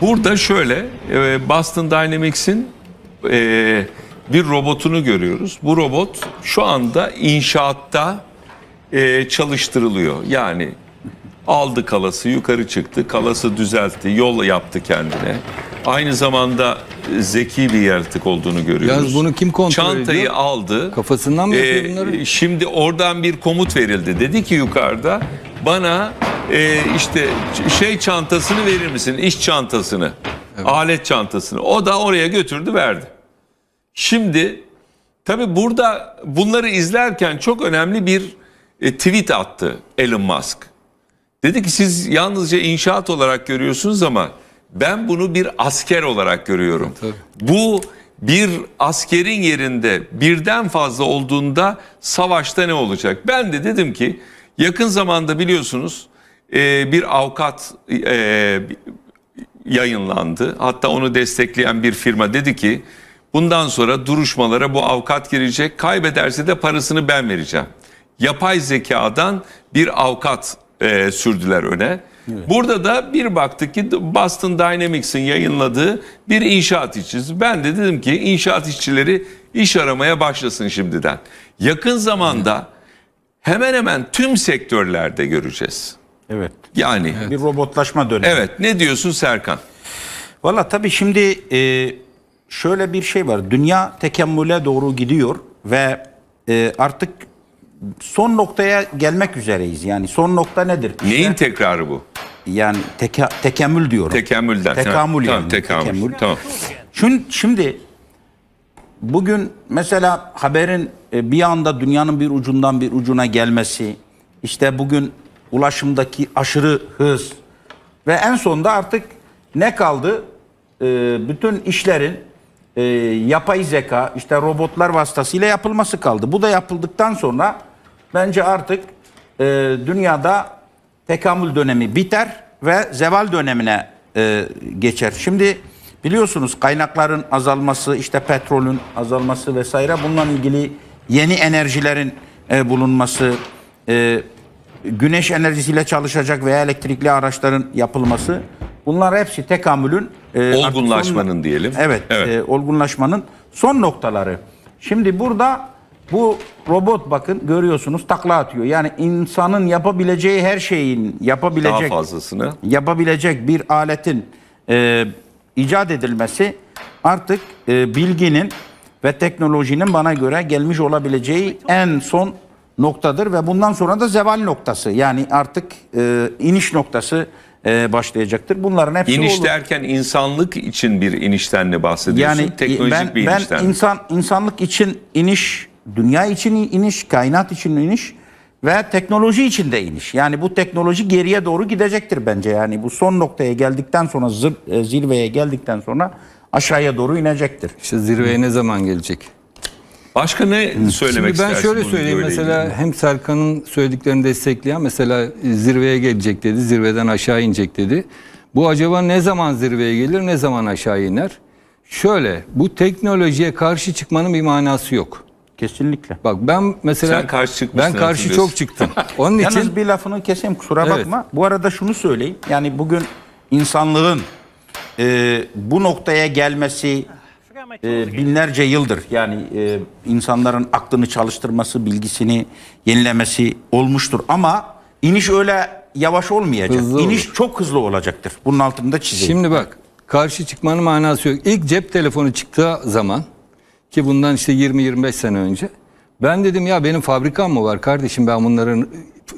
Burada şöyle e, Boston Dynamics'in e, bir robotunu görüyoruz. Bu robot şu anda inşaatta e, çalıştırılıyor. Yani aldı kalası yukarı çıktı, kalası düzeltti, yol yaptı kendine. Aynı zamanda zeki bir yaratık olduğunu görüyoruz. Yalnız bunu kim kontrol Çantayı ediyor? Çantayı aldı. Kafasından mı yapıyor bunları? şimdi oradan bir komut verildi. Dedi ki yukarıda bana e, işte şey çantasını verir misin? İş çantasını, evet. alet çantasını. O da oraya götürdü verdi. Şimdi tabi burada bunları izlerken çok önemli bir e, tweet attı Elon Musk. Dedi ki siz yalnızca inşaat olarak görüyorsunuz ama ben bunu bir asker olarak görüyorum. Tabii. Bu bir askerin yerinde birden fazla olduğunda savaşta ne olacak? Ben de dedim ki Yakın zamanda biliyorsunuz e, bir avukat e, yayınlandı. Hatta onu destekleyen bir firma dedi ki bundan sonra duruşmalara bu avukat girecek. Kaybederse de parasını ben vereceğim. Yapay zekadan bir avukat e, sürdüler öne. Burada da bir baktık ki Boston Dynamics'in yayınladığı bir inşaat işçisi. Ben de dedim ki inşaat işçileri iş aramaya başlasın şimdiden. Yakın zamanda... Evet hemen hemen tüm sektörlerde göreceğiz. Evet. Yani. Evet. Bir robotlaşma dönemi. Evet. Ne diyorsun Serkan? Valla tabii şimdi e, şöyle bir şey var. Dünya tekemmüle doğru gidiyor ve e, artık son noktaya gelmek üzereyiz. Yani son nokta nedir? İşte, Neyin tekrarı bu? Yani teka, tekemmül diyorum. Tekemmülden. Tekamül tamam, yani. Tamam, tekamül. tekamül. Tamam. Şimdi, şimdi Bugün mesela haberin e, bir anda dünyanın bir ucundan bir ucuna gelmesi, işte bugün ulaşımdaki aşırı hız ve en sonunda artık ne kaldı? E, bütün işlerin e, yapay zeka, işte robotlar vasıtasıyla yapılması kaldı. Bu da yapıldıktan sonra bence artık dünyada tekamül dönemi biter ve zeval dönemine geçer. Şimdi... Biliyorsunuz kaynakların azalması, işte petrolün azalması vesaire bununla ilgili yeni enerjilerin e, bulunması, e, güneş enerjisiyle çalışacak veya elektrikli araçların yapılması bunlar hepsi tekamülün e, olgunlaşmanın son, diyelim. Evet, evet. E, olgunlaşmanın son noktaları. Şimdi burada bu robot bakın görüyorsunuz takla atıyor. Yani insanın yapabileceği her şeyin yapabilecek daha fazlasını yapabilecek bir aletin e, icat edilmesi artık e, bilginin ve teknolojinin bana göre gelmiş olabileceği en son noktadır ve bundan sonra da zeval noktası yani artık e, iniş noktası e, başlayacaktır. Bunların hepsi İniş olur. derken insanlık için bir inişten mi bahsediyorsun? Yani e, teknolojik ben, bir inişten. Ben insan insanlık için iniş, dünya için iniş, kainat için iniş ve teknoloji içinde iniş. Yani bu teknoloji geriye doğru gidecektir bence. Yani bu son noktaya geldikten sonra zır, e, zirveye geldikten sonra aşağıya doğru inecektir. İşte zirveye ne zaman gelecek? Başka ne Hı. söylemek Şimdi ben şöyle söyleyeyim mesela ilgili. hem Serkan'ın söylediklerini destekleyen mesela e, zirveye gelecek dedi, zirveden aşağı inecek dedi. Bu acaba ne zaman zirveye gelir, ne zaman aşağı iner? Şöyle, bu teknolojiye karşı çıkmanın bir manası yok. Kesinlikle. Bak ben mesela Sen karşı ben karşı hatırlıyorsun. çok çıktım. Onun için bir lafını keseyim kusura Evet. bakma. Bu arada şunu söyleyeyim. Yani bugün insanlığın e, bu noktaya gelmesi e, binlerce yıldır yani e, insanların aklını çalıştırması, bilgisini yenilemesi olmuştur. Ama iniş öyle yavaş olmayacak. Hızlı iniş çok hızlı olacaktır. Bunun altında da çizeyim. Şimdi bak karşı çıkmanın manası yok. İlk cep telefonu çıktığı zaman ki bundan işte 20-25 sene önce. Ben dedim ya benim fabrikam mı var kardeşim ben bunların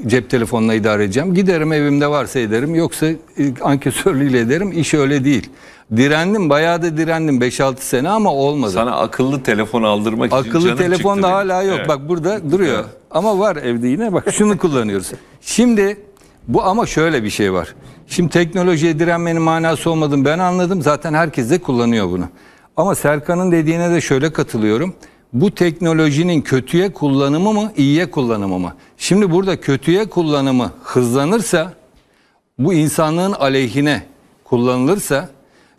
cep telefonla idare edeceğim. Giderim evimde varsa ederim yoksa e, ankesörlüğüyle ederim. iş öyle değil. Direndim bayağı da direndim 5-6 sene ama olmadı. Sana akıllı telefon aldırmak akıllı için Akıllı telefon çıktı, da hala yok. Evet. Bak burada duruyor. Evet. Ama var evde yine bak şunu kullanıyoruz. Şimdi bu ama şöyle bir şey var. Şimdi teknolojiye direnmenin manası olmadığını ben anladım. Zaten herkes de kullanıyor bunu. Ama Serkan'ın dediğine de şöyle katılıyorum. Bu teknolojinin kötüye kullanımı mı, iyiye kullanımı mı? Şimdi burada kötüye kullanımı hızlanırsa bu insanlığın aleyhine kullanılırsa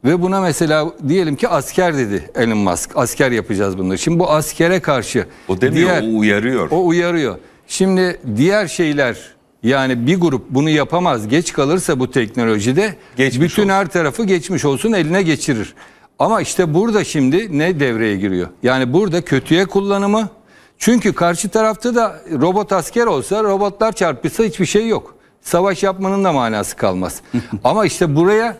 ve buna mesela diyelim ki asker dedi Elon Musk. Asker yapacağız bunları. Şimdi bu askere karşı o demiyor, diğer, o uyarıyor. O uyarıyor. Şimdi diğer şeyler yani bir grup bunu yapamaz, geç kalırsa bu teknolojide geçmiş bütün olsun. her tarafı geçmiş olsun eline geçirir. Ama işte burada şimdi ne devreye giriyor? Yani burada kötüye kullanımı. Çünkü karşı tarafta da robot asker olsa robotlar çarpışsa hiçbir şey yok. Savaş yapmanın da manası kalmaz. Ama işte buraya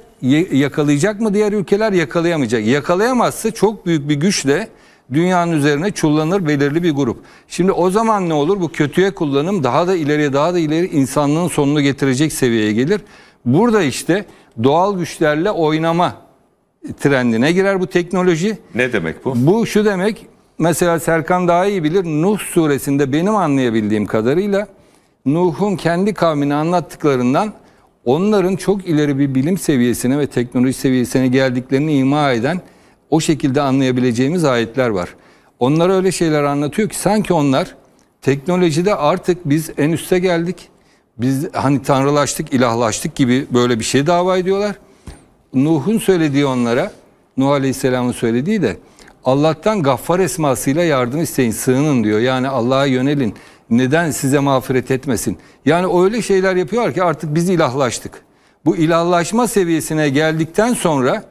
yakalayacak mı diğer ülkeler yakalayamayacak. Yakalayamazsa çok büyük bir güçle dünyanın üzerine çullanır belirli bir grup. Şimdi o zaman ne olur? Bu kötüye kullanım daha da ileriye daha da ileri insanlığın sonunu getirecek seviyeye gelir. Burada işte doğal güçlerle oynama trendine girer bu teknoloji. Ne demek bu? Bu şu demek mesela Serkan daha iyi bilir Nuh suresinde benim anlayabildiğim kadarıyla Nuh'un kendi kavmini anlattıklarından onların çok ileri bir bilim seviyesine ve teknoloji seviyesine geldiklerini ima eden o şekilde anlayabileceğimiz ayetler var. Onlara öyle şeyler anlatıyor ki sanki onlar teknolojide artık biz en üste geldik. Biz hani tanrılaştık, ilahlaştık gibi böyle bir şey dava ediyorlar. Nuh'un söylediği onlara, Nuh Aleyhisselam'ın söylediği de Allah'tan gaffar esmasıyla yardım isteyin, sığının diyor. Yani Allah'a yönelin. Neden size mağfiret etmesin? Yani öyle şeyler yapıyor ki artık biz ilahlaştık. Bu ilahlaşma seviyesine geldikten sonra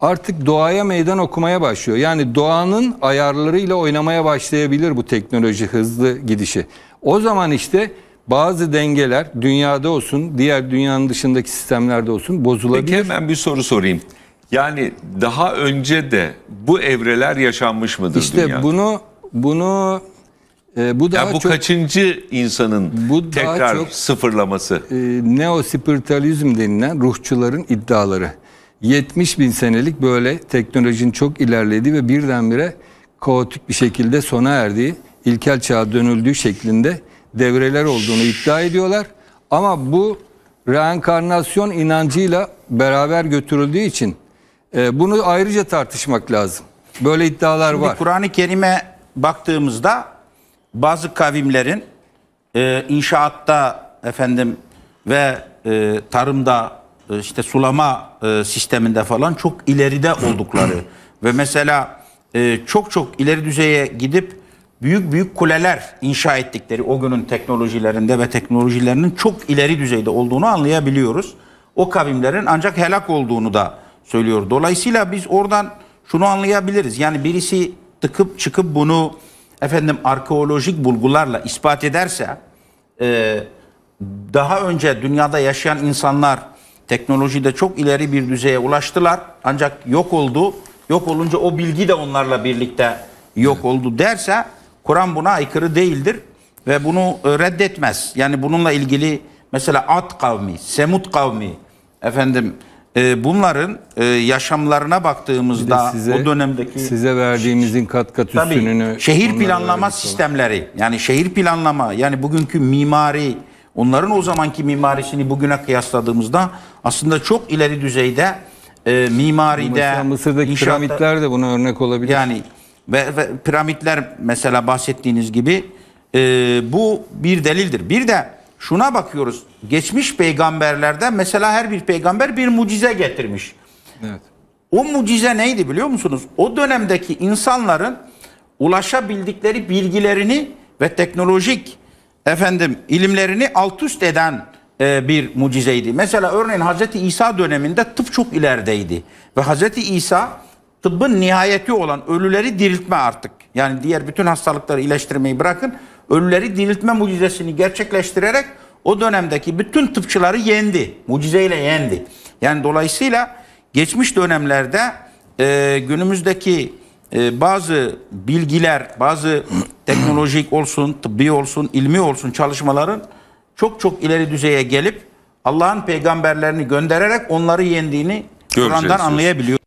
artık doğaya meydan okumaya başlıyor. Yani doğanın ayarlarıyla oynamaya başlayabilir bu teknoloji hızlı gidişi. O zaman işte bazı dengeler dünyada olsun, diğer dünyanın dışındaki sistemlerde olsun bozulabilir. Peki hemen bir soru sorayım. Yani daha önce de bu evreler yaşanmış mıdır işte dünyada? İşte bunu bunu e, bu daha yani bu çok, kaçıncı insanın bu tekrar çok, sıfırlaması? E, neospiritualizm denilen ruhçuların iddiaları. 70 bin senelik böyle teknolojinin çok ilerlediği ve birdenbire kaotik bir şekilde sona erdiği, ilkel çağa dönüldüğü şeklinde devreler olduğunu iddia ediyorlar. Ama bu reenkarnasyon inancıyla beraber götürüldüğü için e, bunu ayrıca tartışmak lazım. Böyle iddialar Şimdi var. Kur'an-ı Kerim'e baktığımızda bazı kavimlerin e, inşaatta efendim ve e, tarımda e, işte sulama e, sisteminde falan çok ileride oldukları ve mesela e, çok çok ileri düzeye gidip büyük büyük kuleler inşa ettikleri o günün teknolojilerinde ve teknolojilerinin çok ileri düzeyde olduğunu anlayabiliyoruz. O kavimlerin ancak helak olduğunu da söylüyor. Dolayısıyla biz oradan şunu anlayabiliriz. Yani birisi tıkıp çıkıp bunu efendim arkeolojik bulgularla ispat ederse e, daha önce dünyada yaşayan insanlar teknolojide çok ileri bir düzeye ulaştılar ancak yok oldu. Yok olunca o bilgi de onlarla birlikte yok oldu derse Kur'an buna aykırı değildir ve bunu e, reddetmez. Yani bununla ilgili mesela At kavmi, Semut kavmi efendim e, bunların e, yaşamlarına baktığımızda size, o dönemdeki size verdiğimizin kat kat üstününü tabii, şehir planlama sistemleri yani şehir planlama yani bugünkü mimari onların o zamanki mimarisini bugüne kıyasladığımızda aslında çok ileri düzeyde e, mimaride Mısır'daki inşaatta, piramitler de buna örnek olabilir. Yani ve, ve piramitler mesela bahsettiğiniz gibi e, bu bir delildir. Bir de şuna bakıyoruz. Geçmiş peygamberlerde mesela her bir peygamber bir mucize getirmiş. Evet. O mucize neydi biliyor musunuz? O dönemdeki insanların ulaşabildikleri bilgilerini ve teknolojik efendim ilimlerini alt üst eden e, bir mucizeydi. Mesela örneğin Hazreti İsa döneminde tıp çok ilerideydi ve Hazreti İsa tıbbın nihayeti olan ölüleri diriltme artık. Yani diğer bütün hastalıkları iyileştirmeyi bırakın. Ölüleri diriltme mucizesini gerçekleştirerek o dönemdeki bütün tıpçıları yendi. Mucizeyle yendi. Yani dolayısıyla geçmiş dönemlerde e, günümüzdeki e, bazı bilgiler, bazı teknolojik olsun, tıbbi olsun, ilmi olsun çalışmaların çok çok ileri düzeye gelip Allah'ın peygamberlerini göndererek onları yendiğini Kur'an'dan anlayabiliyor.